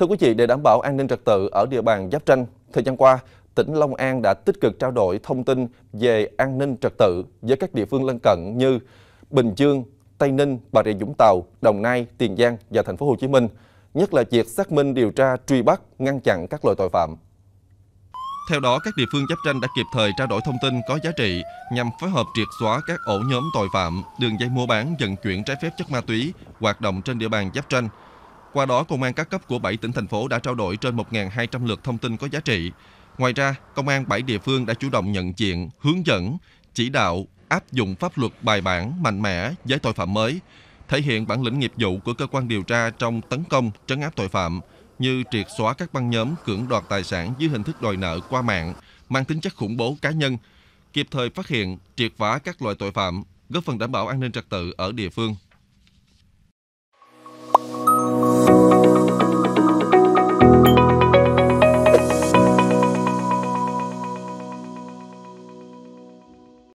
Thưa quý vị, để đảm bảo an ninh trật tự ở địa bàn giáp tranh, thời gian qua, tỉnh Long An đã tích cực trao đổi thông tin về an ninh trật tự với các địa phương lân cận như Bình Dương, Tây Ninh, Bà Rịa Vũng Tàu, Đồng Nai, Tiền Giang và thành phố Hồ Chí Minh, nhất là việc xác minh điều tra, truy bắt, ngăn chặn các loại tội phạm. Theo đó, các địa phương giáp tranh đã kịp thời trao đổi thông tin có giá trị nhằm phối hợp triệt xóa các ổ nhóm tội phạm, đường dây mua bán, vận chuyển trái phép chất ma túy hoạt động trên địa bàn giáp tranh, qua đó, công an các cấp của 7 tỉnh thành phố đã trao đổi trên 1.200 lượt thông tin có giá trị. Ngoài ra, công an 7 địa phương đã chủ động nhận diện, hướng dẫn, chỉ đạo, áp dụng pháp luật bài bản, mạnh mẽ với tội phạm mới, thể hiện bản lĩnh nghiệp vụ của cơ quan điều tra trong tấn công, trấn áp tội phạm như triệt xóa các băng nhóm cưỡng đoạt tài sản dưới hình thức đòi nợ qua mạng, mang tính chất khủng bố cá nhân, kịp thời phát hiện, triệt phá các loại tội phạm, góp phần đảm bảo an ninh trật tự ở địa phương.